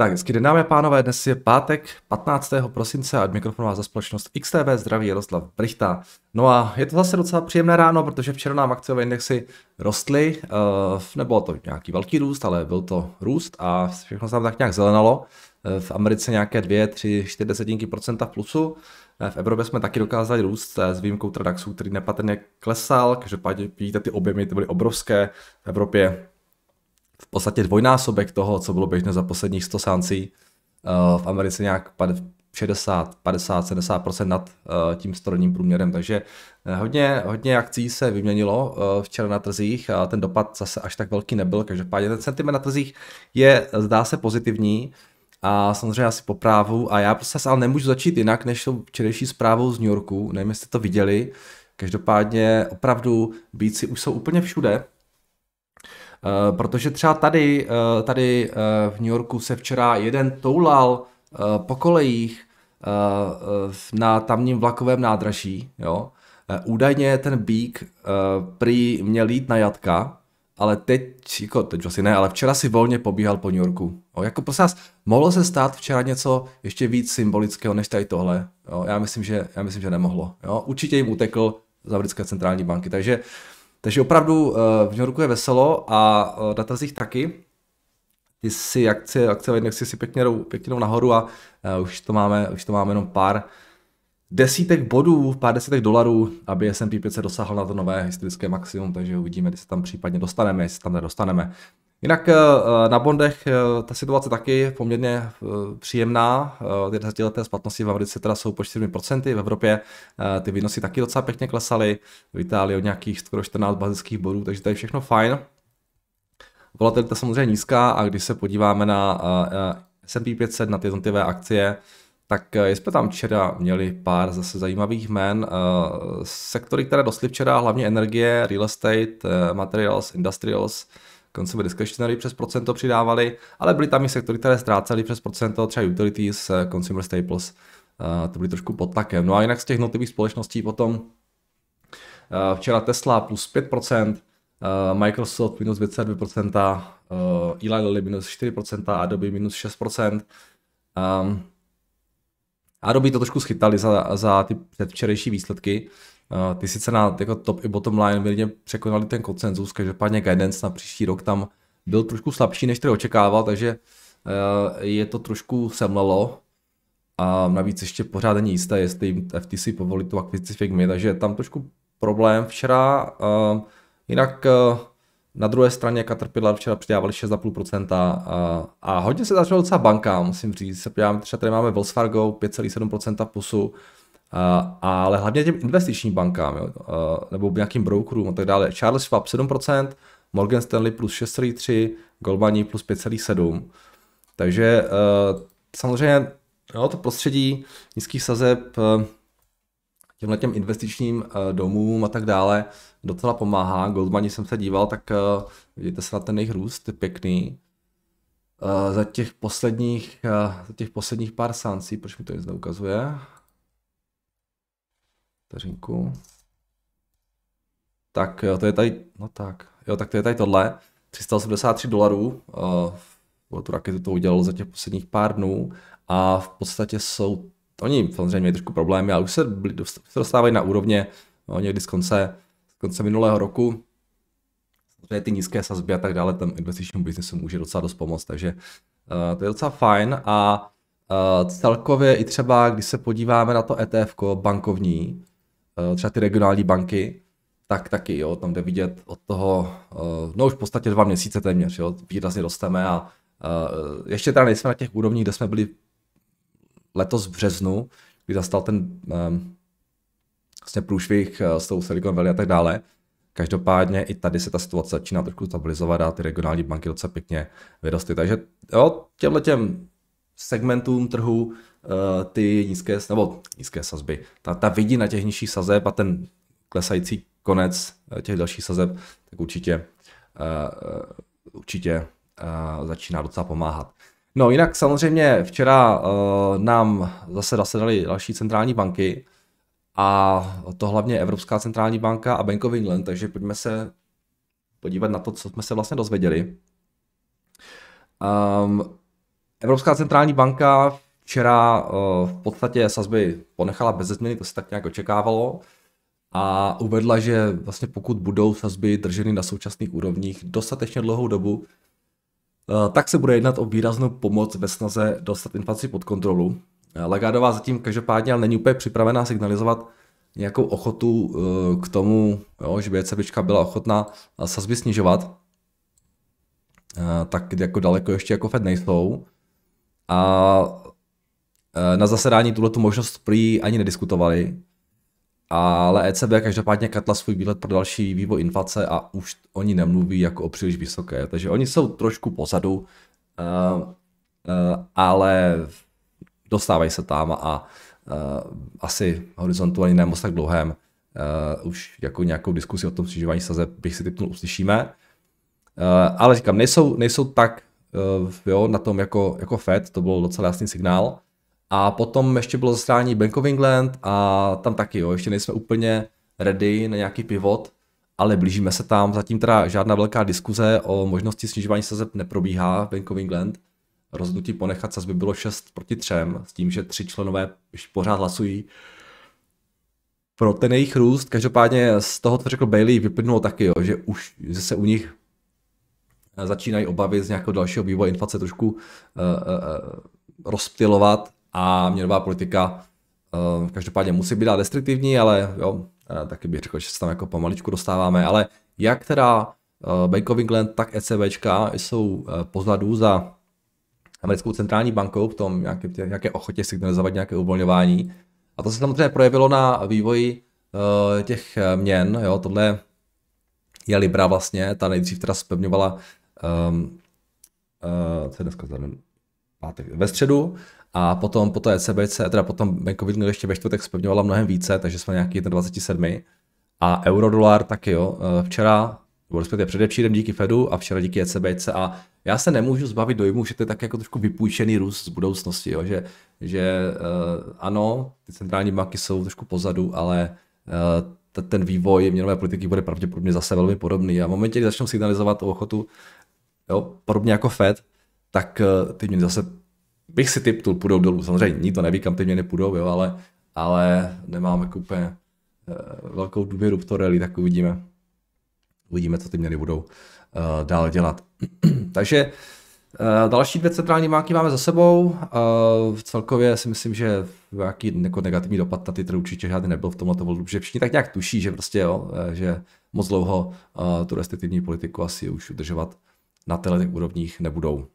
Tak, hezký den, dámy a pánové, dnes je pátek 15. prosince a od mikrofonu vás za společnost XTV zdraví Jaroslav Brichta. No a je to zase docela příjemné ráno, protože včera nám akciové indexy rostly, eh, nebylo to nějaký velký růst, ale byl to růst a všechno se tam tak nějak zelenalo. Eh, v Americe nějaké 2, 3, 4 desetinky procenta v plusu. Eh, v Evropě jsme taky dokázali růst s výjimkou Tradaxu, který nepatrně klesal, každopádně vidíte ty objemy, ty byly obrovské. V Evropě v podstatě dvojnásobek toho, co bylo běžné za posledních 100 sancí. Eh, v Americe nějak 60, 50, 70 nad eh, tím storodním průměrem. Takže eh, hodně, hodně akcí se vyměnilo včera na trzích a ten dopad zase až tak velký nebyl. Každopádně ten sentiment na trzích je, zdá se, pozitivní a samozřejmě asi po právu. A já prostě ale nemůžu začít jinak než tou včerejší zprávou z New Yorku. Nevím, jestli to viděli. Každopádně opravdu bíci už jsou úplně všude. Eh, protože třeba tady, eh, tady eh, v New Yorku se včera jeden toulal po kolejích na tamním vlakovém nádraží. Jo? Údajně ten bík prý měl jít na jatka, ale teď, jako teď asi vlastně ne, ale včera si volně pobíhal po New Yorku. Jo, jako prosím vás, mohlo se stát včera něco ještě víc symbolického než tady tohle. Jo, já, myslím, že, já myslím, že nemohlo. Jo, určitě jim utekl z americké centrální banky, takže uh, takže opravdu eh, v New Yorku je veselo a na eh, trzích taky. Ty si akcie, akcie indexy si pěkně jdou, pěkně jdou nahoru a eh, už to máme, už to máme jenom pár desítek bodů, pár desítek dolarů, aby S&P 500 dosáhl na to nové historické maximum, takže uvidíme, jestli tam případně dostaneme, jestli tam nedostaneme. Jinak eh, na bondech eh, ta situace taky poměrně eh, příjemná. Ty desetileté splatnosti v Americe teda jsou po 4%, v Evropě ty výnosy taky docela pěkně klesaly, v Itálii o nějakých skoro 14 bazických bodů, takže to je všechno fajn. Volatilita samozřejmě nízká a když se podíváme na S&P 500, na ty jednotlivé akcie, tak jsme tam včera měli pár zase zajímavých jmen. Sektory, které dostly včera, hlavně energie, real estate, materials, industrials, Consumer discretionary přes procento přidávali, ale byly tam i sektory, které ztrácely přes procento, třeba utilities, eh, consumer staples, eh, to byly trošku pod takem. No a jinak z těch notových společností potom eh, včera Tesla plus 5%, Microsoft minus 2,2%, Eli Lilly minus 4%, Adobe minus 6%. Um, ehm, Adobe to trošku schytali za, za ty předvčerejší výsledky, Eh, ty sice na jako top i bottom line mírně překonali ten koncenzus, každopádně guidance na příští rok tam byl trošku slabší, než to očekával, takže eh, je to trošku semlelo. A navíc ještě pořád není jisté, jestli jim FTC povolí tu akvizici Figmy, takže tam trošku problém včera. Eh, jinak na druhé straně Caterpillar včera přidávali 6,5% a, a hodně se začalo docela bankám, musím říct. Se podívám, třeba tady máme Wells Fargo 5,7% posu ale hlavně těm investičním bankám, jo, nebo nějakým brokerům a tak dále. Charles Schwab 7%, Morgan Stanley plus 6,3, Goldman plus 5,7. Takže e, samozřejmě jo, to prostředí nízkých sazeb e, těmhle těm investičním e, domům a tak dále docela pomáhá. Goldmani jsem se díval, tak vidíte se na ten jejich růst, je pěkný. Za těch posledních, za těch posledních pár sancí, proč mi to nic neukazuje, Vteřinku. Tak jo, to je tady, no tak, jo, tak to je tady tohle. 383 dolarů, uh, eh, tu raketu to udělalo za těch posledních pár dnů a v podstatě jsou, oni samozřejmě mají trošku problémy, ale už se, se dostávají na úrovně no, někdy z konce, z konce minulého roku. Samozřejmě ty nízké sazby a tak dále, tam investičnímu biznesu může docela dost pomoct, takže uh, to je docela fajn a uh, celkově i třeba, když se podíváme na to ETF bankovní, Eh, třeba ty regionální banky, tak taky, jo, tam jde vidět od toho, eh, no už v podstatě dva měsíce téměř, jo, výrazně rosteme a eh, ještě teda nejsme na těch úrovních, kde jsme byli letos v březnu, kdy zastal ten vlastně průšvih s tou Silicon Valley a tak dále. Každopádně i tady se ta situace začíná trošku stabilizovat a ty regionální banky docela pěkně vyrostly. Takže jo, těmhle těm segmentům trhu Eh, ty nízké, nebo nízké sazby, ta, ta vidina těch nižších sazeb a ten klesající konec eh, těch dalších sazeb, tak určitě, eh, určitě začíná docela pomáhat. No jinak samozřejmě včera nám zase zasedaly další centrální banky a to hlavně Evropská centrální banka a Bank of England, takže pojďme se podívat na to, co jsme se vlastně dozvěděli. Um, Evropská centrální banka Včera eh, v podstatě sazby ponechala bez změny, to se tak nějak očekávalo. A uvedla, že vlastně pokud budou sazby drženy na současných úrovních dostatečně dlouhou dobu, eh, tak se bude jednat o výraznou pomoc ve snaze dostat inflaci pod kontrolu. Eh, Lagardová zatím každopádně ale není úplně připravená signalizovat nějakou ochotu k tomu, jo, že by ECB byla ochotná sazby snižovat, tak jako daleko ještě jako Fed nejsou. A Eh, na zasedání tuhle tu možnost prý ani nediskutovali, ale ECB každopádně katla svůj výhled pro další vývoj inflace a už oni nemluví jako o příliš vysoké, takže oni jsou trošku pozadu, eh, eh, ale dostávají se tam a asi horizontu ani nemoc tak dlouhém už jako nějakou diskusi o tom snižování sazeb bych si typnul uslyšíme. Ale říkám, nejsou, nejsou tak jo, na tom jako, jako Fed, to byl docela jasný signál, a potom ještě bylo zasrání Bank of England a tam taky, jo, ještě nejsme úplně ready na nějaký pivot, ale blížíme se tam. Zatím teda žádná velká diskuze o možnosti snižování sazeb neprobíhá v Bank of England. Rozhodnutí ponechat sazby bylo 6 proti 3, s tím, že tři členové pořád hlasují pro ten jejich růst. Každopádně z toho, co řekl Bailey, vyplynulo taky, jo, že už že se u nich eh, začínají obavy z nějakého dalšího vývoje inflace trošku uh, eh, uh, eh, rozptilovat a měnová politika uh, každopádně musí být restriktivní, ale jo, eh, taky bych řekl, že se tam jako pomaličku dostáváme, ale jak teda eh, Bank of England, tak ECBčka jsou pozadu za americkou centrální bankou v tom nějaké, nějaké ochotě signalizovat nějaké uvolňování. A to se samozřejmě projevilo na vývoji uh, těch měn. Jo, tohle je Libra vlastně, ta nejdřív teda spevňovala um, uh, co je dneska pátek, ve středu a potom po té ECBC, teda potom bankovní England ještě ve čtvrtek spevňovala mnohem více, takže jsme nějaký 27. A dolar taky, jo. Eh, včera, nebo respektive předevčírem díky Fedu a včera díky ECBC a já se nemůžu zbavit dojmu, že to je tak jako trošku vypůjčený růst z budoucnosti, jo. Že, že eh, ano, ty centrální banky jsou trošku pozadu, ale eh, ten vývoj měnové politiky bude pravděpodobně zase velmi podobný. A v momentě, kdy začnou signalizovat o ochotu, jo, podobně jako Fed, tak eh, ty měny zase, bych si typnul, půjdou dolů. Samozřejmě nikdo neví, kam ty měny půjdou, jo, ale, ale nemáme jako úplně eh, velkou důvěru v to rally, tak uvidíme. Uvidíme, co ty měny budou eh, dál dělat. Takže Další dvě centrální banky máme za sebou. celkově si myslím, že nějaký jako negativní dopad na trhy určitě žádný nebyl v tomhle volu, že všichni tak nějak tuší, že prostě jo, že moc dlouho tu restriktivní politiku asi už udržovat na těchto úrovních nebudou.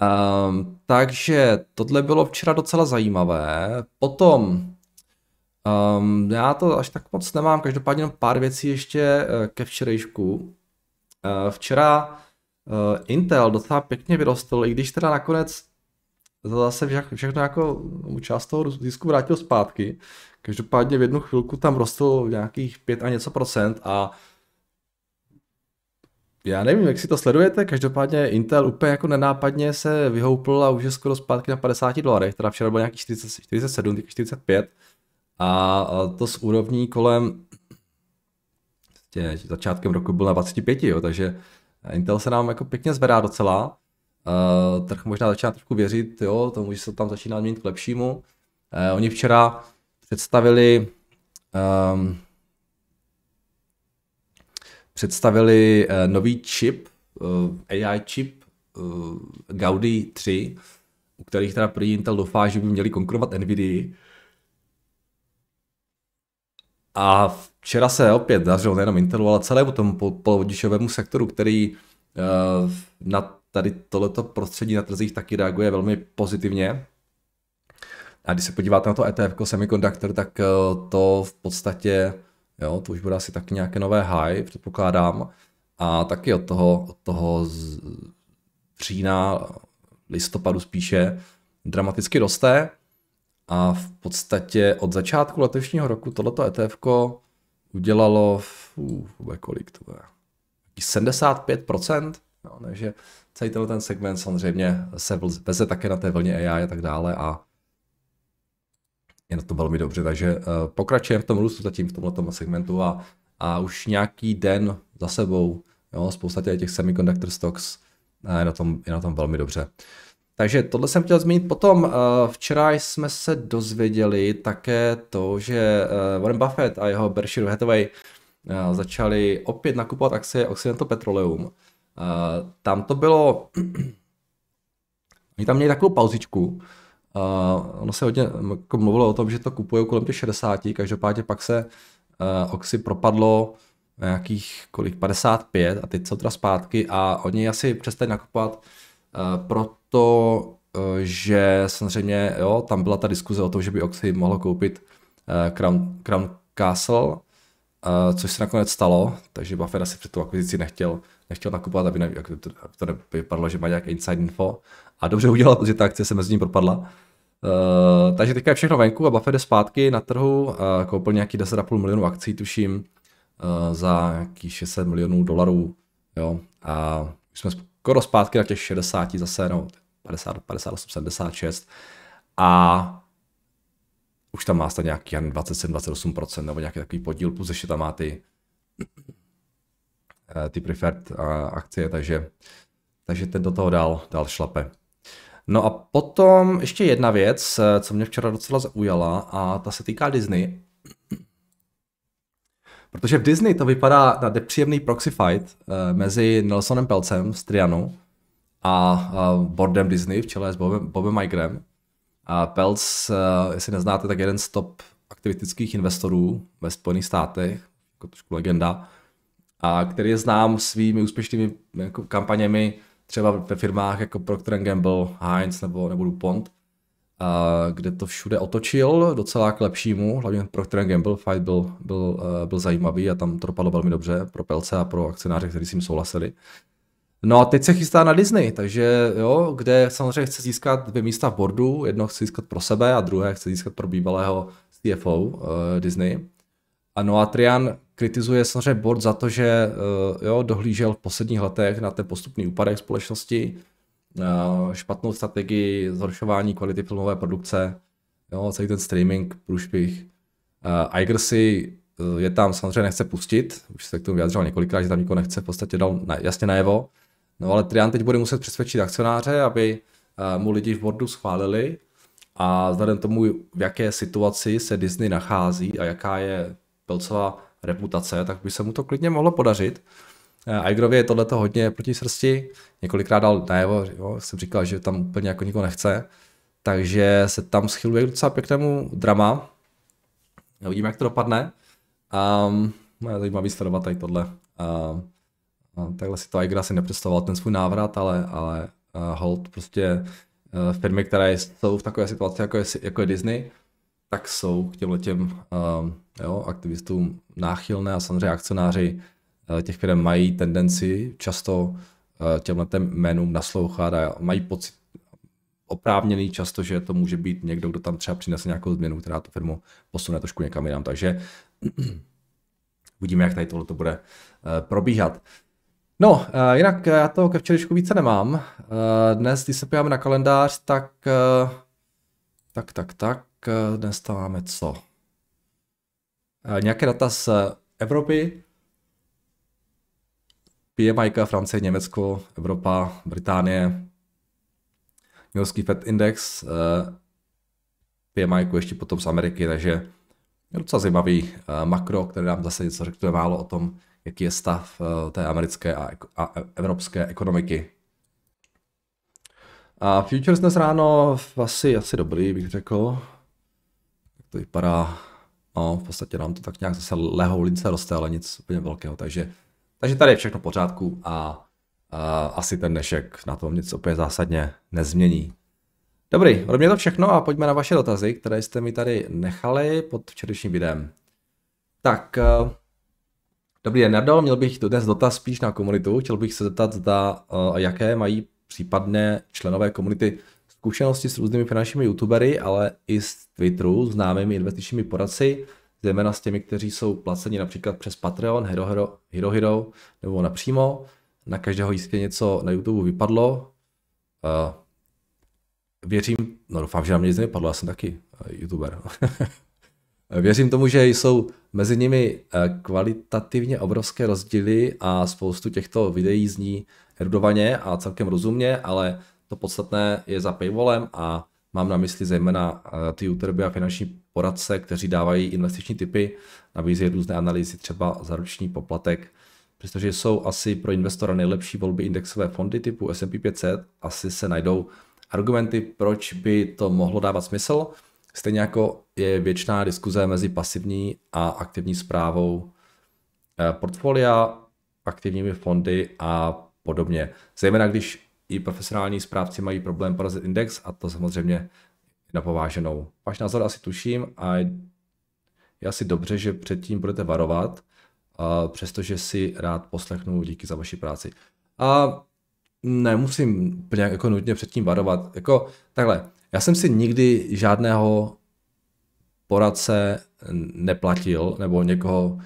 Um, takže tohle bylo včera docela zajímavé. Potom, um, já to až tak moc nemám, každopádně jenom pár věcí ještě eh, ke včerejšku. Uh, včera uh, Intel docela pěkně vyrostl, i když teda nakonec to zase vše, všechno jako část toho zisku vrátil zpátky. Každopádně v jednu chvilku tam rostl nějakých 5 a něco procent a já nevím, jak si to sledujete, každopádně Intel úplně jako nenápadně se vyhoupl a už je skoro zpátky na 50 dolarech, teda včera bylo nějakých 47, 45 a to z úrovní kolem tě, prostě začátkem roku byl na 25, jo, takže Intel se nám jako pěkně zvedá docela, uh, trh možná začíná trošku věřit jo, tomu, že se tam začíná měnit k lepšímu. Uh, oni včera představili um, představili eh, nový chip eh, AI chip eh, Gaudi 3, u kterých teda první Intel doufá, že by měli konkurovat Nvidia. A včera se opět dařilo nejenom Intelu, ale celému tomu polovodičovému sektoru, který na tady tohleto prostředí na trzích taky reaguje velmi pozitivně. A když se podíváte na to ETF Semiconductor, tak to v podstatě Jo, to už bude asi taky nějaké nové high, předpokládám. A taky od toho, od toho z října, listopadu spíše, dramaticky roste. A v podstatě od začátku letošního roku tohleto ETF udělalo uh, kolik to bude, 75%, jo, takže celý ten segment samozřejmě se veze také na té vlně AI a tak dále a je na to velmi dobře, takže eh, pokračujeme v tom růstu zatím v tomhle segmentu a, a už nějaký den za sebou, jo, spousta těch semiconductor stocks eh, je na tom, je na tom velmi dobře. Takže tohle jsem chtěl zmínit. Potom eh, včera jsme se dozvěděli také to, že Warren Buffett a jeho Berkshire Hathaway začali opět nakupovat akcie Occidental Petroleum. Tam to bylo... Oni tam měli takovou pauzičku, Uh, ono se hodně jako mluvilo o tom, že to kupují kolem těch 60, každopádně pak se uh, Oxy propadlo na nějakých kolik 55 a teď jsou teda zpátky a oni asi přestali nakupovat, uh, proto uh, že samozřejmě jo, tam byla ta diskuze o tom, že by Oxy mohlo koupit uh, Crown, Crown Castle, uh, což se nakonec stalo, takže Buffett asi před tou akvizicí nechtěl, nechtěl nakupovat, aby, ne, aby to nevypadlo, že má nějak inside info a dobře udělal, protože ta akce se mezi ním propadla. Uh, takže teďka je všechno venku a Buffett jde zpátky na trhu, uh, koupil nějaký 10,5 milionů akcí, tuším, uh, za nějaký 600 milionů dolarů. Jo? A už jsme skoro zpátky na těch 60 zase, no 50, 58, 76. A už tam má snad nějaký 27-28% nebo nějaký takový podíl, plus ještě tam má ty, eh, ty preferred akcie, takže, takže ten do toho dal dal šlape. No a potom ještě jedna věc, eh, co mě včera docela zaujala a ta se týká Disney. Protože v Disney to vypadá na nepříjemný proxy fight eh, mezi Nelsonem Pelcem z Trianu a boardem Disney v čele s Bobem, Bobem Migrem. A Pelc, eh, jestli neznáte, tak jeden z top aktivistických investorů ve Spojených státech, jako trošku legenda, a který je znám svými úspěšnými jako kampaněmi třeba ve firmách jako Procter Gamble, Heinz nebo, nebo DuPont, a kde to všude otočil docela k lepšímu, hlavně Procter Gamble fight byl, byl, eh, byl zajímavý a tam to dopadlo velmi dobře pro Pelce a pro akcionáře, kteří s ním souhlasili. No a teď se chystá na Disney, takže jo, kde samozřejmě chce získat dvě místa v boardu, jedno chce získat pro sebe a druhé chce získat pro bývalého CFO uh, eh, Disney. A no a Trian kritizuje samozřejmě board za to, že eh, jo, dohlížel v posledních letech na ten postupný úpadek společnosti, eh, špatnou strategii zhoršování kvality filmové produkce, jo, celý ten streaming, průšpich. Eh, Iger si je tam samozřejmě nechce pustit, už se k tomu vyjadřoval několikrát, že tam nikdo nechce, v podstatě dal na, jasně najevo. No ale Trian teď bude muset přesvědčit akcionáře, aby mu lidi v boardu schválili a vzhledem tomu, v jaké situaci se Disney nachází a jaká je Pelcová reputace, tak by se mu to klidně mohlo podařit. E, Aigrovi je tohleto hodně proti srsti, několikrát dal najevo, jsem říkal, že tam úplně jako nikoho nechce, takže se tam schyluje k docela pěknému drama. Uvidíme, jak to dopadne. Um, je zajímavý sledovat tady tohle. Um, um, takhle si to Aigra si nepředstavoval ten svůj návrat, ale, ale uh, hold prostě uh, firmy, které jsou v takové situaci, jako je, jako je Disney, tak jsou k těm těm ehm, jo, aktivistům náchylné a samozřejmě akcionáři eh, těch které mají tendenci často eh, těmhle jménům naslouchat a mají pocit oprávněný často, že to může být někdo, kdo tam třeba přinese nějakou změnu, která tu firmu posune trošku někam jinam. Takže uvidíme, jak tady tohle to bude eh, probíhat. No, jinak já toho ke včerejšku více nemám. Dnes, když se podíváme na kalendář, tak tak, tak, tak. Eh, dnes tam máme co? Eh, nějaké data z Evropy, PMI, Francie, Německo, Evropa, Británie, německý Fed Index, eh, PMI ještě potom z Ameriky, takže je docela zajímavý makro, které nám zase něco řekne málo o tom, jaký je stav té americké a e- evropské ekonomiky. A futures dnes ráno asi, asi dobrý, bych řekl to vypadá, no, v podstatě nám to tak nějak zase lehou lince roste, ale nic úplně velkého, takže, takže tady je všechno v pořádku a, a asi ten dnešek na tom nic úplně zásadně nezmění. Dobrý, ode mě to všechno a pojďme na vaše dotazy, které jste mi tady nechali pod včerejším videem. Tak, eh, dobrý den, Nardo, měl bych dnes dotaz spíš na komunitu. Chtěl bych se zeptat, zda, eh, jaké mají případné členové komunity zkušenosti s různými finančními youtubery, ale i z Twitteru, známými investičními poradci, zejména s těmi, kteří jsou placeni například přes Patreon, Hero Hero, Hero, Hero nebo napřímo. Na každého jistě něco na YouTube vypadlo. Uh, věřím, no doufám, že na mě nic nevypadlo, já jsem taky eh, YouTuber. věřím tomu, že jsou mezi nimi eh, kvalitativně obrovské rozdíly a spoustu těchto videí zní erudovaně a celkem rozumně, ale to podstatné je za paywallem a mám na mysli zejména eh, ty útrby a finanční poradce, kteří dávají investiční typy, nabízejí různé analýzy třeba za roční poplatek, Přestože jsou asi pro investora nejlepší volby indexové fondy typu S&P 500, asi se najdou argumenty, proč by to mohlo dávat smysl, stejně jako je věčná diskuze mezi pasivní a aktivní zprávou eh, portfolia, aktivními fondy a podobně. Zejména když i profesionální správci mají problém porazit index a to samozřejmě na pováženou. Váš názor asi tuším a je asi dobře, že předtím budete varovat, přestože si rád poslechnu díky za vaši práci. A nemusím úplně jako nutně předtím varovat. Jako takhle, já jsem si nikdy žádného poradce neplatil nebo někoho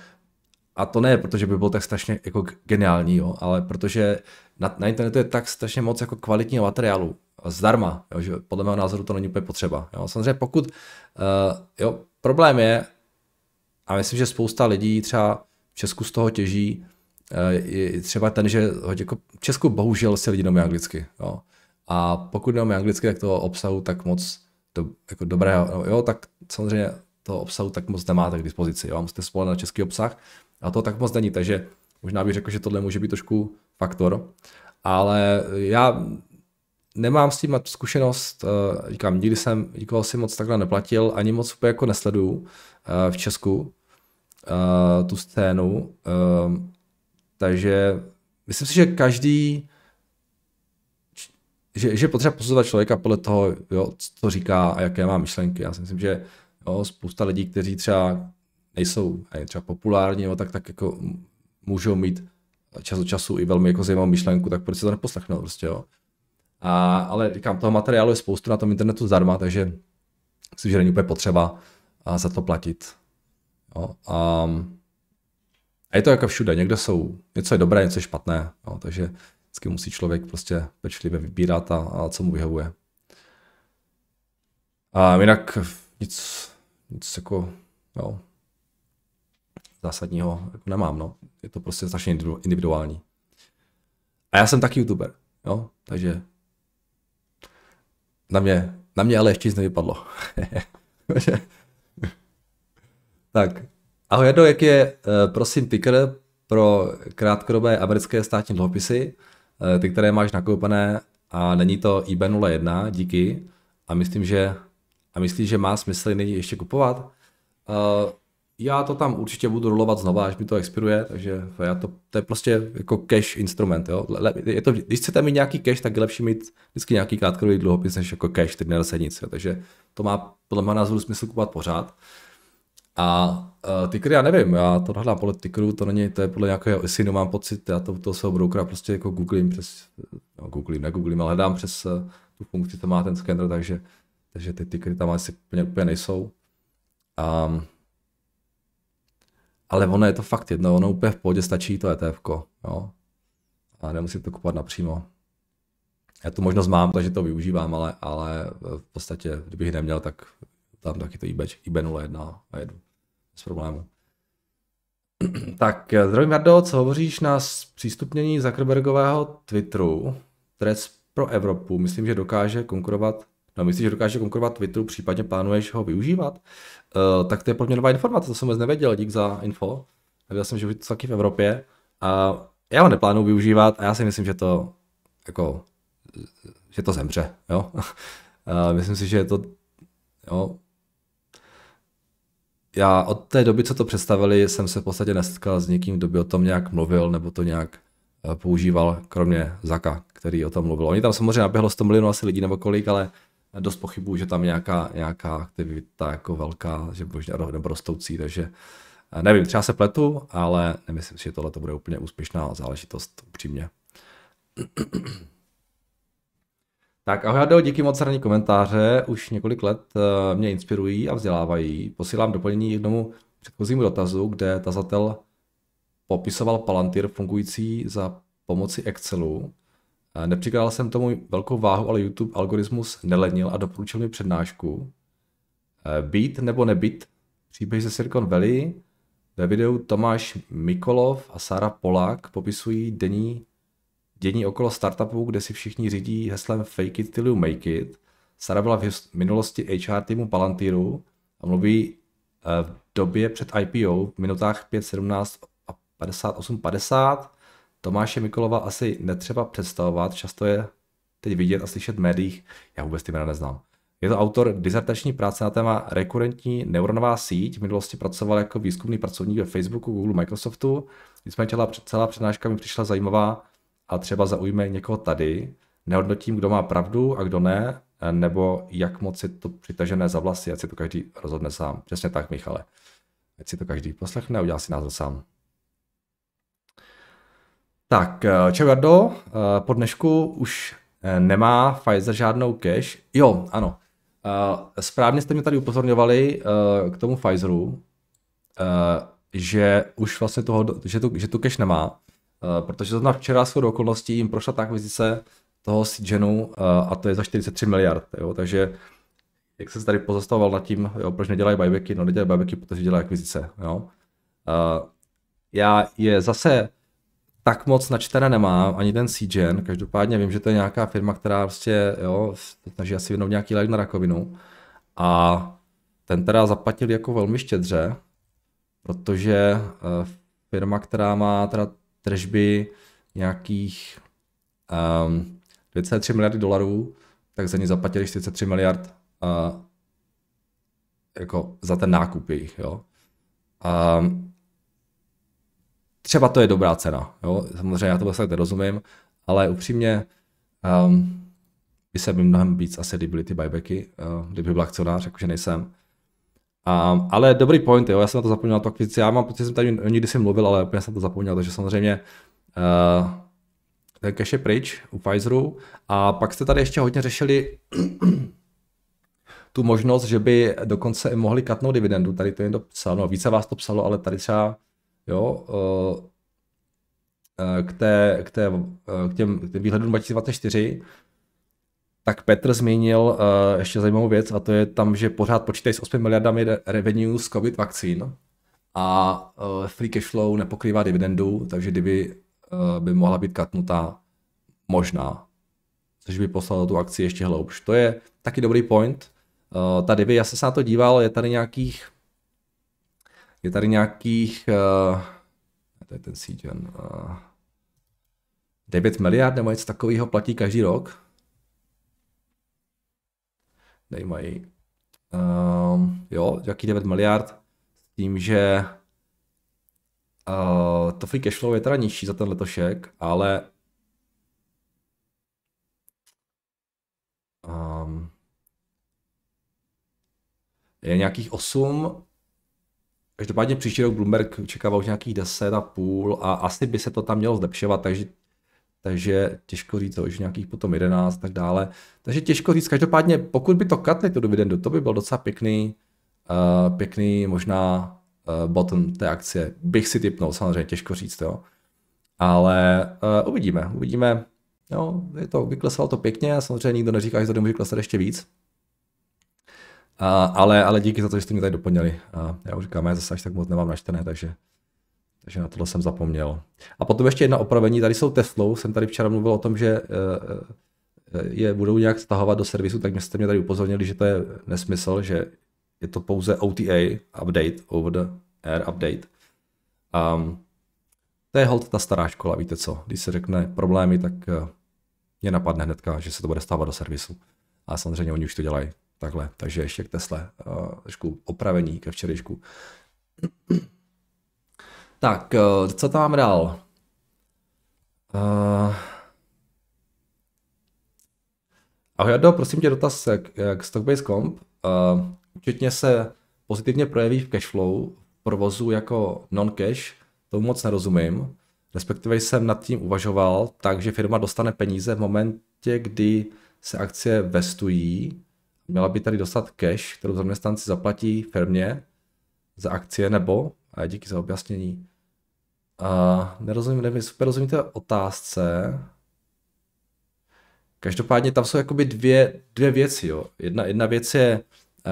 a to ne, protože by byl tak strašně jako geniální, jo, ale protože na, na internetu je tak strašně moc jako kvalitního materiálu, zdarma, jo, že podle mého názoru to není úplně potřeba. Jo. Samozřejmě pokud, uh, jo, problém je, a myslím, že spousta lidí třeba v Česku z toho těží, uh, je třeba ten, že jako v Česku bohužel se lidi domy anglicky. Jo. A pokud domy anglicky, tak toho obsahu tak moc do, jako dobrého, jo, tak samozřejmě toho obsahu tak moc nemáte k dispozici. Jo. Musíte spolehnout na český obsah, a to tak moc není, takže možná bych řekl, že tohle může být trošku faktor. Ale já nemám s tím zkušenost, eh, říkám, nikdy jsem nikoho si moc takhle neplatil, ani moc úplně jako nesleduju eh, v Česku eh, tu scénu. Takže myslím si, že každý, že, že potřeba posuzovat člověka podle toho, jo, co říká a jaké má myšlenky. Já si myslím, že jo, spousta lidí, kteří třeba nejsou ani třeba populární, no, tak tak jako můžou mít čas od času i velmi jako zajímavou myšlenku, tak proč se to neposlechnout prostě, jo. A, ale říkám, toho materiálu je spoustu na tom internetu zdarma, takže si že není úplně potřeba a za to platit. Jo. A, a je to jako všude, někde jsou, něco je dobré, něco je špatné, jo. takže vždycky musí člověk prostě pečlivě vybírat a, a co mu vyhovuje. A jinak nic, nic jako, jo, zásadního nemám, no. Je to prostě strašně individuální. A já jsem taky youtuber, jo, takže na mě, na mě ale ještě nic nevypadlo. tak, ahoj Jado, jak je, eh, prosím, ticker pro krátkodobé americké státní dluhopisy, eh, ty, které máš nakoupené a není to IB01, díky. A myslím, že, a myslíš, že má smysl nyní ještě kupovat? Uh, já to tam určitě budu rolovat znova, až mi to expiruje, takže já to, to je prostě jako cash instrument, jo. Le, je to, když chcete mít nějaký cash, tak je lepší mít vždycky nějaký krátkodobý dluhopis, než jako cash, který nenese nic, jo. takže to má podle mého názoru smysl kupovat pořád. A uh, e, tickery já nevím, já to hledám podle tykru, to není, to je podle nějakého ISINu, mám pocit, já to, toho svého broukera prostě jako googlím přes, no, googlím, googlím, ale hledám přes uh, tu funkci, to má ten skener, takže, takže ty tykry tam asi úplně, úplně nejsou. Um, ale ono je to fakt jedno, ono úplně v pohodě stačí to ETF, jo. A nemusím to kupovat napřímo. Já tu možnost mám, takže to využívám, ale, ale v podstatě, kdybych neměl, tak tam taky to IB, IB01 a jedu bez problému. tak, zdravím Jardo, co hovoříš na přístupnění Zuckerbergového Twitteru, Threads pro Evropu? Myslím, že dokáže konkurovat No, myslíš, že dokáže konkurovat Twitteru, případně plánuješ ho využívat? Uh, tak to je pro mě nová informace, to jsem vůbec nevěděl, dík za info. Nevěděl jsem, že už to taky v Evropě. A já ho neplánuji využívat a já si myslím, že to jako, že to zemře, jo. uh, myslím si, že je to, jo, já od té doby, co to představili, jsem se v podstatě nestkal s někým, kdo by o tom nějak mluvil nebo to nějak eh, používal, kromě Zaka, který o tom mluvil. Oni tam samozřejmě naběhlo 100 milionů asi lidí nebo kolik, ale dost pochybuju, že tam nějaká, nějaká aktivita jako velká, že možná nebo rostoucí, takže eh, nevím, třeba se pletu, ale nemyslím si, že tohle to bude úplně úspěšná záležitost, upřímně. Tak ahoj Ado, díky moc za komentáře, už několik let eh, mě inspirují a vzdělávají. Posílám doplnění jednomu předchozímu dotazu, kde tazatel popisoval Palantir fungující za pomoci Excelu Nepřikládal jsem tomu velkou váhu, ale YouTube algoritmus nelenil a doporučil mi přednášku eh, Být nebo nebýt, příběh ze Silicon Valley. Ve videu Tomáš Mikolov a Sara Polák popisují denní dění okolo startupu, kde si všichni řídí heslem fake it till you make it. Sara byla v minulosti HR týmu Palantiru a mluví eh, v době před IPO v minutách 5.17 a 58.50. Tomáše Mikolova asi netřeba představovat, často je teď vidět a slyšet v médiích, já vůbec ty jména neznám. Je to autor disertační práce na téma rekurentní neuronová síť. V minulosti pracoval jako výzkumný pracovník ve Facebooku, Google, Microsoftu. Nicméně celá, celá přednáška mi přišla zajímavá a třeba zaujme někoho tady. Nehodnotím, kdo má pravdu a kdo ne, nebo jak moc je to přitažené za vlasy, ať si to každý rozhodne sám. Přesně tak, Michale. Ať si to každý poslechne a udělá si názor sám. Tak, eh, čau Jardo, eh, po dnešku už eh, nemá Pfizer žádnou cash. Jo, ano. Správně jste mě tady upozorňovali k tomu Pfizeru, že už vlastně toho, že tu, že tu cash nemá, protože zrovna včera shodou okolností jim prošla ta akvizice toho Seagenu a to je za 43 miliard, jo, takže jak jsem se tady pozastavoval nad tím, jo, proč nedělají buybacky, no nedělají buybacky, protože dělají akvizice, jo. Já je zase tak moc načtené nemám, ani ten CGen, mhm. každopádně vím, že to je nějaká firma, která prostě, jo, snaží asi vynout nějaký lék na rakovinu a ten teda zaplatil jako velmi štědře, protože eh, firma, která má teda tržby nějakých um, ehm, 2,3 miliardy dolarů, tak za ní zaplatili 43 miliard uh, jako za ten nákup jejich, jo. Um, třeba to je dobrá cena, jo, samozřejmě já to vlastně rozumím, ale upřímně um, by se mi mnohem víc asi líbily ty buybacky, uh, kdyby byl akcionář, jakože nejsem. Um, ale dobrý point, jo, já jsem na to zapomněl, to akvizici, já mám pocit, že jsem tady nikdy jsem mluvil, ale úplně jsem to zapomněl, takže samozřejmě uh, ten cash je pryč u Pfizeru a pak jste tady ještě hodně řešili tu možnost, že by dokonce mohli katnout dividendu, tady to jen to psalo, no, více vás to psalo, ale tady třeba jo, eh, eh, k, té, k, té, eh, k, těm, k těm výhledům 2024, tak Petr zmínil ještě zajímavou věc a to je tam, že pořád počítají s 8 miliardami revenue z COVID vakcín a free cash flow nepokrývá dividendu, takže kdyby by mohla být katnutá možná, což by poslalo tu akci ještě hloubš. To je taky dobrý point. Tady ta já jsem se na to díval, je tady nějakých je tady nějakých, uh, to je ten CGN, uh, 9 miliard nebo něco takového platí každý rok. Dej mají, uh, ehm, jo, jaký 9 miliard, s tím, že uh, to free cash flow je teda nižší za ten letošek, ale um, je nějakých 8 Každopádně příští rok Bloomberg očekává už nějakých 10 a půl a asi by se to tam mělo zlepšovat, takže, takže těžko říct, už nějakých potom 11 tak dále. Takže těžko říct, každopádně pokud by to katli to dividendu, to by byl docela pěkný, uh, pěkný možná uh, bottom té akcie. Bych si typnul, samozřejmě těžko říct, jo. Ale uh, uvidíme, uvidíme. Jo, je to, vyklesalo to pěkně, samozřejmě nikdo neříká, že to může klesat ještě víc, a, ale, ale díky za to, že jste mě tady doplnili. A já už říkám, já zase až tak moc nemám načtené, takže, takže na tohle jsem zapomněl. A potom ještě jedna opravení, tady jsou Teslou, jsem tady včera mluvil o tom, že eh, eh, je budou nějak stahovat do servisu, tak mě jste mě tady upozornili, že to je nesmysl, že je to pouze OTA update, over the air update. Um, to je hold ta stará škola, víte co, když se řekne problémy, tak eh, mě napadne hnedka, že se to bude stávat do servisu. A samozřejmě oni už to dělají. Takhle, takže ještě k Tesle, eh, trošku opravení ke včerejšku. Tak, eh, co tam mám dál? Uh... Ahoj, Ado, prosím tě dotaz k, k Stockbase Comp. Uh, se pozitivně projeví v cashflow provozu jako non-cash, To moc nerozumím. Respektive jsem nad tím uvažoval, takže firma dostane peníze v momentě, kdy se akcie vestují, Měla by tady dostat cash, kterou zaměstnanci zaplatí firmě za akcie nebo, a díky za objasnění, a nerozumím, nevím, super rozumím té otázce. Každopádně tam jsou jakoby dvě, dvě věci, jo. Jedna, jedna věc je, eh,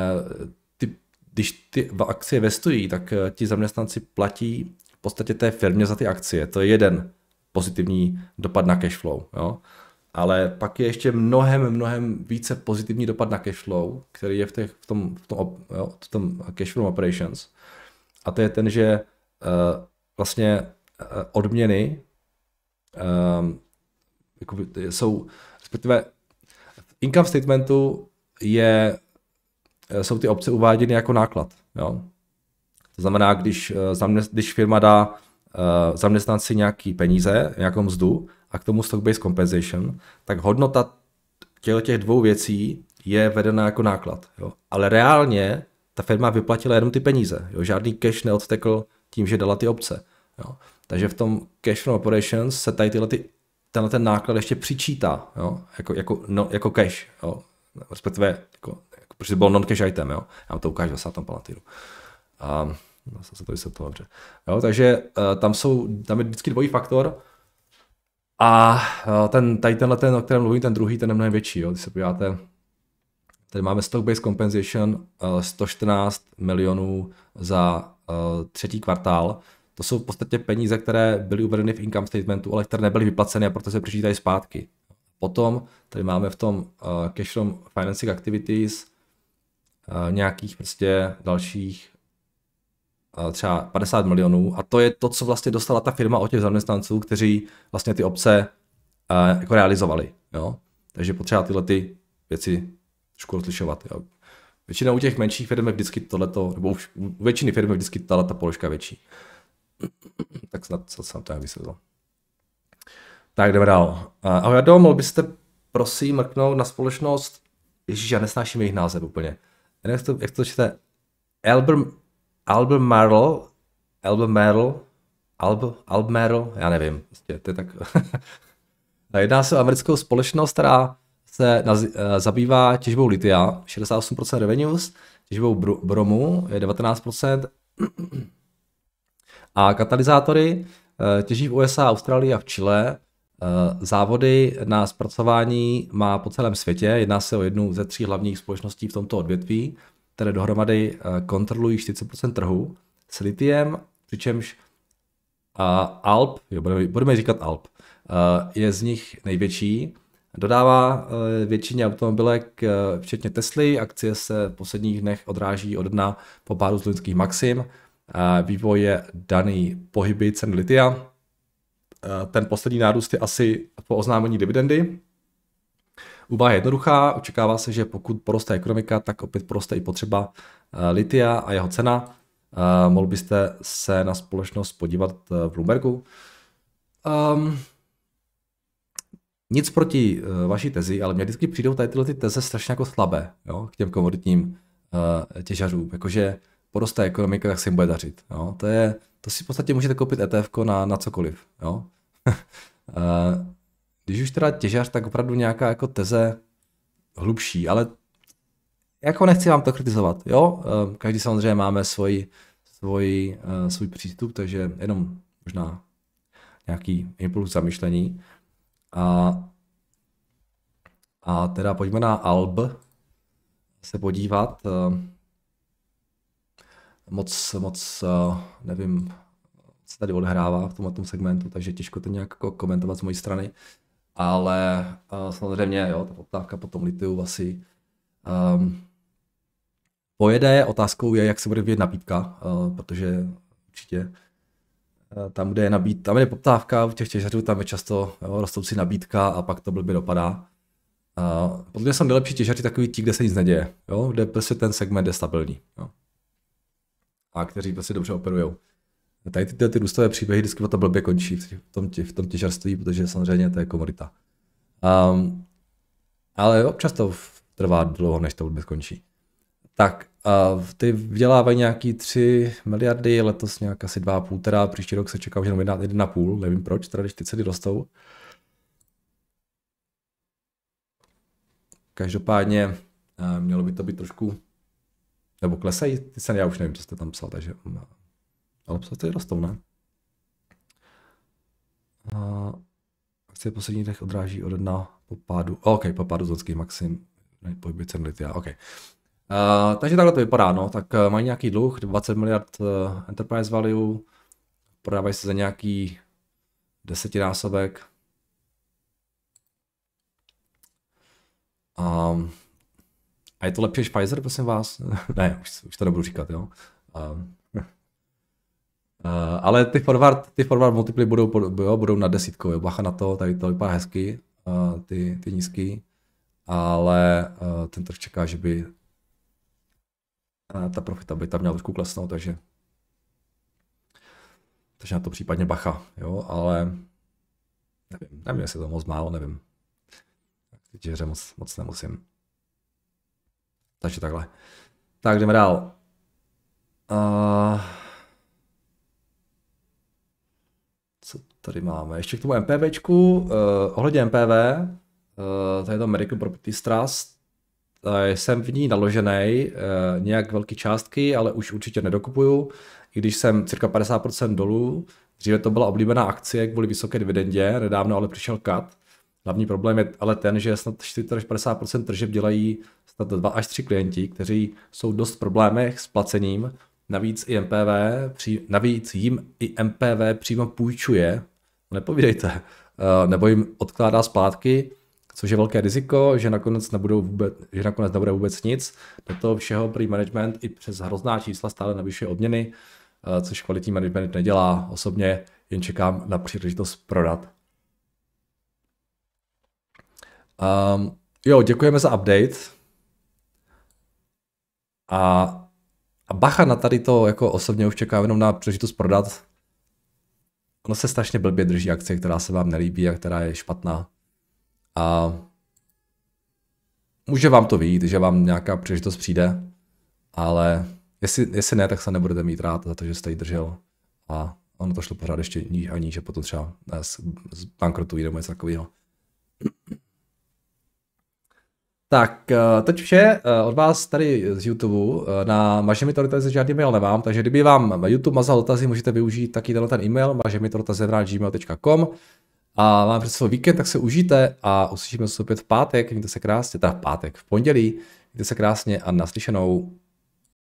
ty, když ty akcie vestují, tak eh, ti zaměstnanci platí v podstatě té firmě za ty akcie. To je jeden pozitivní dopad na cash flow, jo ale pak je ještě mnohem, mnohem více pozitivní dopad na flow, který je v, těch, v tom, v tom, v tom flow operations. A to je ten, že uh, vlastně uh, odměny uh, jakoby, jsou, respektive v income statementu je, eh, jsou ty obce uváděny jako náklad. Jo? To znamená, když, když firma dá zaměstnanci nějaký peníze, nějakou mzdu, a k tomu stock-based compensation, tak hodnota těle těch dvou věcí je vedena jako náklad. Jo. Ale reálně ta firma vyplatila jenom ty peníze. Jo. Žádný cash neodtekl tím, že dala ty obce. Jo. Takže v tom cash from operations se tady tyhle ty, tenhle ten náklad ještě přičítá jo. Jako, jako, no, jako cash. Jo. Respektive, jako, jako, protože bylo non-cash item. Jo. Já vám to ukážu zase na tom palatýru. Um, no, se to vysvětlil dobře. Jo, takže uh, tam, jsou, tam je vždycky dvojí faktor, a eh, ten, tady tenhle, ten, o kterém mluvím, ten druhý, ten je mnohem větší. Jo. Když se podíváte, tady máme stock-based compensation 114 eh, milionů za eh, třetí kvartál. To jsou v podstatě peníze, které byly uvedeny v income statementu, ale které nebyly vyplaceny a proto se přičítají zpátky. Potom tady máme v tom cash from financing activities nějakých prostě dalších Eh, třeba 50 milionů a to je to, co vlastně dostala ta firma od těch zaměstnanců, kteří vlastně ty obce eh, jako realizovali. Jo? Takže potřeba tyhle ty věci trošku rozlišovat. Jo? Většinou u těch menších firm je vždycky tohleto, nebo už u většiny firm je vždycky tahle ta položka větší. tak snad jsem to nějak vysvětlil. Tak jdeme dál. Eh, ahoj Jado, mohl byste prosím mrknout na společnost Ježíš, já nesnáším jejich název úplně. Jak to, jak to čte? Elber, Album Merrill, album Merrill, Alb, Alb Merrill, já nevím, prostě, to je tak. Jedná se o americkou společnost, která se naz, eh, zabývá těžbou litia, 68% revenues, těžbou br- bromu je 19%, a katalyzátory eh, těží v USA, Austrálii a v Chile. Eh, závody na zpracování má po celém světě, jedná se o jednu ze tří hlavních společností v tomto odvětví které dohromady eh, kontrolují 40% trhu s litiem, přičemž eh, Alp, jo, budeme, budeme říkat Alp, eh, je z nich největší. Dodává většině automobilek, včetně Tesly. Akcie se v posledních dnech odráží od dna po pádu z loňských maxim. Vývoj je daný pohyby cen litia. Ten poslední nárůst je asi po oznámení dividendy, Uba je jednoduchá, očekává se, že pokud poroste ekonomika, tak opět poroste i potřeba eh, litia a jeho cena. Eh, mohl byste se na společnost podívat eh, v Bloombergu? Um, nic proti vaší tezi, ale mě vždycky přijdou tady tyhle ty teze strašně jako slabé jo, k těm komoditním uh, těžařům. Jakože poroste ekonomika, tak se jim bude dařit. Jo. To, je, to si v podstatě můžete koupit ETF na, na cokoliv. Jo. uh, Když už teda těžař, tak opravdu nějaká jako teze hlubší, ale jako nechci vám to kritizovat, jo? Ehm, každý samozřejmě máme svoji, svoji, eh, svůj přístup, takže jenom možná nějaký impuls zamyšlení. A, a teda pojďme na Alb se podívat. Ehm, moc, moc eh, nevím, co tady odehrává v tom segmentu, takže těžko to nějak jako komentovat z mojí strany ale uh, samozřejmě jo, ta poptávka po tom litiu asi um, pojede. Otázkou je, jak se bude vyvíjet nabídka, uh, protože určitě uh, tam, kde je nabíd, tam je poptávka, u těch těžařů tam je často jo, rostoucí nabídka a pak to blbě dopadá. Uh, podle mě jsou nejlepší těžaři takový ti, kde se nic neděje, jo? kde prostě ten segment je stabilní. Jo? A kteří prostě dobře operují. Tady ty, ty růstové příběhy vždycky to blbě končí v tom, v tom těžarství, protože samozřejmě to je komodita. Um, ale občas to trvá dlouho, než to vůbec končí. Tak, uh, ty vydělávají nějaký 3 miliardy, letos nějak asi 2,5, teda příští rok se čeká už jenom 1,5, nevím proč, teda když ty ceny rostou. Každopádně uh, mělo by to být trošku, nebo klesají ty ceny, já už nevím, co jste tam psal, takže ale psa tady rostou, ne? A chci posledních dech odráží od dna po pádu. OK, po pádu zonský maxim. Pohyby cen litia, OK. Uh, takže takhle to vypadá, no. Tak uh, mají nějaký dluh, 20 miliard uh, enterprise value, prodávají se za nějaký desetinásobek. Um, a je to lepší než Pfizer, prosím vás? ne, už, už to nebudu říkat, jo. Um, Uh, ale ty forward, ty forward multiply budou, jo, budou na desítku, jo, bacha na to, tady to vypadá hezky, uh, ty, ty nízký, ale uh, ten trh čeká, že by uh, ta tam měla trošku klesnout, takže takže na to případně bacha, jo, ale nevím, nevím, jestli to moc málo, nevím. Takže že moc, moc nemusím. Takže takhle. Tak jdeme dál. Uh... tady máme? Ještě k tomu MPVčku. Uh, eh, ohledně MPV, uh, eh, to je to American Property Trust. Uh, jsem v ní naložený uh, nějak velké částky, ale už určitě nedokupuju, i když jsem cirka 50% dolů. Dříve to byla oblíbená akcie kvůli vysoké dividendě, nedávno ale přišel kat. Hlavní problém je ale ten, že snad 40-50% tržeb dělají snad 2 až 3 klienti, kteří jsou dost v problémech s placením, Navíc, i MPV, navíc jim i MPV přímo půjčuje nepovídejte. Eh, nebo jim odkládá zpátky, což je velké riziko, že nakonec, nebudou vůbec, že nakonec nebude vůbec nic. Do toho všeho prý management i přes hrozná čísla stále navyšuje odměny, eh, což kvalitní management nedělá. Osobně jen čekám na příležitost prodat. Um, jo, děkujeme za update. A, a bacha na tady to jako osobně už čekám jenom na příležitost prodat, ono se strašně blbě drží akce, která se vám nelíbí a která je špatná. A může vám to vyjít, že vám nějaká příležitost přijde, ale jestli, jestli ne, tak se nebudete mít rád za to, že jste ji držel. A ono to šlo pořád ještě níž a níž, že potom třeba z, z bankrotují nebo něco takového. Tak, eh, teď vše eh, od vás tady z YouTube. Eh, na dotazy žádný mail nemám, takže kdyby vám YouTube mazal dotazy, můžete využít taky tenhle ten e-mail gmail.com. a máme před sebou víkend, tak se užijte a uslyšíme se opět v pátek, mějte se krásně, teda v pátek, v pondělí, mějte se krásně a naslyšenou.